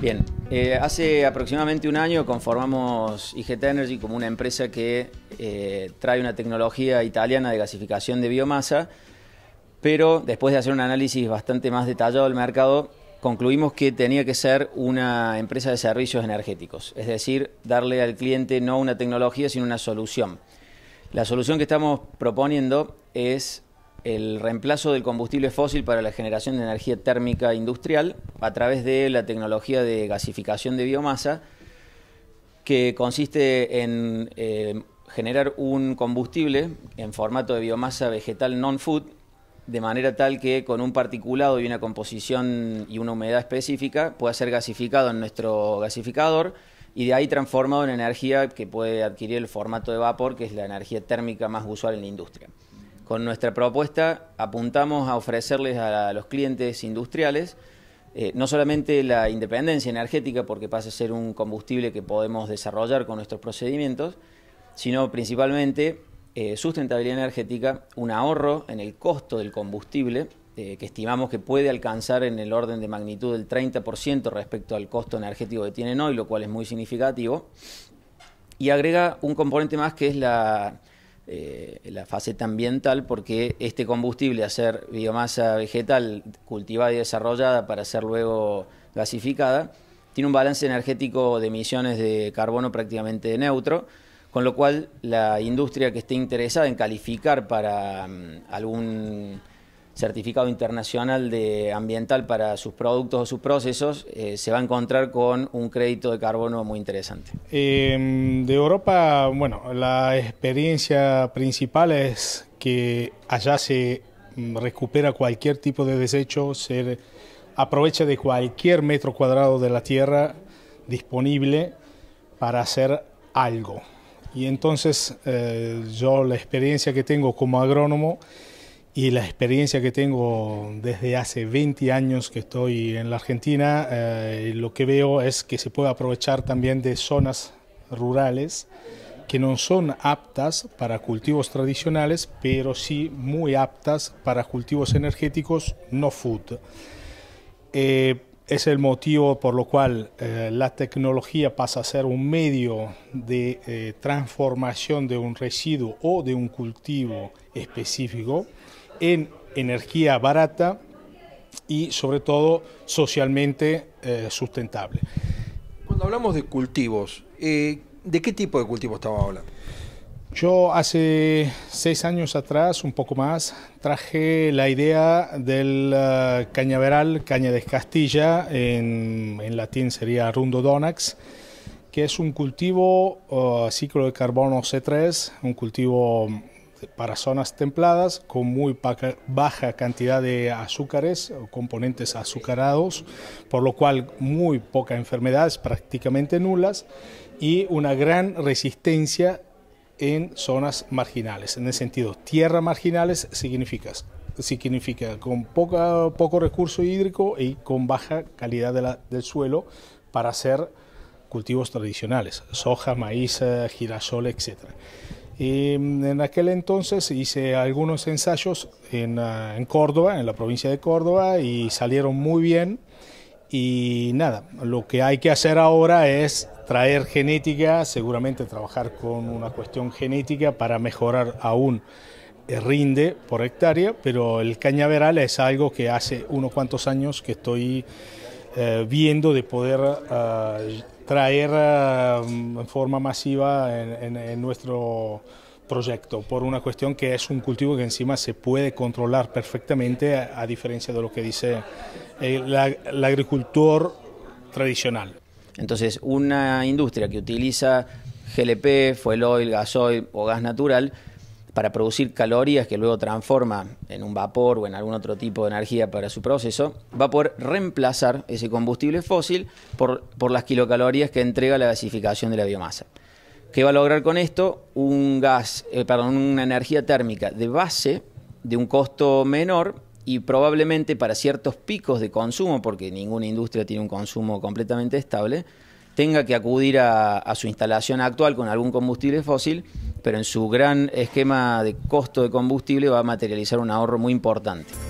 Bien, eh, hace aproximadamente un año conformamos IGT Energy como una empresa que eh, trae una tecnología italiana de gasificación de biomasa, pero después de hacer un análisis bastante más detallado del mercado, concluimos que tenía que ser una empresa de servicios energéticos, es decir, darle al cliente no una tecnología, sino una solución. La solución que estamos proponiendo es el reemplazo del combustible fósil para la generación de energía térmica industrial a través de la tecnología de gasificación de biomasa, que consiste en eh, generar un combustible en formato de biomasa vegetal non-food, de manera tal que con un particulado y una composición y una humedad específica pueda ser gasificado en nuestro gasificador y de ahí transformado en energía que puede adquirir el formato de vapor, que es la energía térmica más usual en la industria. Con nuestra propuesta apuntamos a ofrecerles a los clientes industriales eh, no solamente la independencia energética, porque pasa a ser un combustible que podemos desarrollar con nuestros procedimientos, sino principalmente eh, sustentabilidad energética, un ahorro en el costo del combustible, eh, que estimamos que puede alcanzar en el orden de magnitud del 30% respecto al costo energético que tienen hoy, lo cual es muy significativo, y agrega un componente más que es la eh, la faceta ambiental, porque este combustible, ser biomasa vegetal cultivada y desarrollada para ser luego gasificada, tiene un balance energético de emisiones de carbono prácticamente neutro, con lo cual la industria que esté interesada en calificar para mm, algún certificado internacional de ambiental para sus productos o sus procesos, eh, se va a encontrar con un crédito de carbono muy interesante. Em, de Europa, bueno, la experiencia principal es que allá se mm, recupera cualquier tipo de desecho, se aprovecha de cualquier metro cuadrado de la tierra disponible para hacer algo. Y entonces eh, yo la experiencia que tengo como agrónomo y la experiencia que tengo desde hace 20 años que estoy en la Argentina, eh, lo que veo es que se puede aprovechar también de zonas rurales que no son aptas para cultivos tradicionales, pero sí muy aptas para cultivos energéticos no food. Eh, es el motivo por lo cual eh, la tecnología pasa a ser un medio de eh, transformación de un residuo o de un cultivo específico en energía barata y sobre todo socialmente eh, sustentable. Cuando hablamos de cultivos, ¿de qué tipo de cultivos estamos hablando? Yo hace seis años atrás, un poco más, traje la idea del eh, cañaveral Caña de Castilla, en, latín sería Rundo Donax, que es un cultivo eh, ciclo de carbono C3, un cultivo para zonas templadas con muy baja cantidad de azúcares o componentes azucarados, por lo cual muy pocas enfermedades, prácticamente nulas, y una gran resistencia en zonas marginales. En el sentido, tierras marginales significa, significa con poca, poco recurso hídrico y con baja calidad del suelo para hacer cultivos tradicionales, soja, maíz, eh, girasol, etc. Y em, en aquel entonces hice algunos ensayos en, eh, en Córdoba, en la provincia de Córdoba, y salieron muy bien. Y nada, lo que hay que hacer ahora es traer genética, seguramente trabajar con una cuestión genética para mejorar aún el eh, rinde por hectárea, pero el cañaveral es algo que hace unos cuantos años que estoy eh, viendo de poder ah, traer ah, en forma masiva en, nuestro proyecto, por una cuestión que es un cultivo que encima se puede controlar perfectamente, a, diferencia de lo que dice el agricultor tradicional. Entonces, una industria que utiliza GLP, fuel oil, gasoil o gas natural para producir calorías que luego transforma en un vapor o en algún otro tipo de energía para su proceso, va a poder reemplazar ese combustible fósil por, las kilocalorías que entrega la gasificación de la biomasa. ¿Qué va a lograr con esto? Un gas, eh, perdón, una energía térmica de base de un costo menor y probablemente para ciertos picos de consumo, porque ninguna industria tiene un consumo completamente estable, tenga que acudir a, su instalación actual con algún combustible fósil, pero en su gran esquema de costo de combustible va a materializar un ahorro muy importante.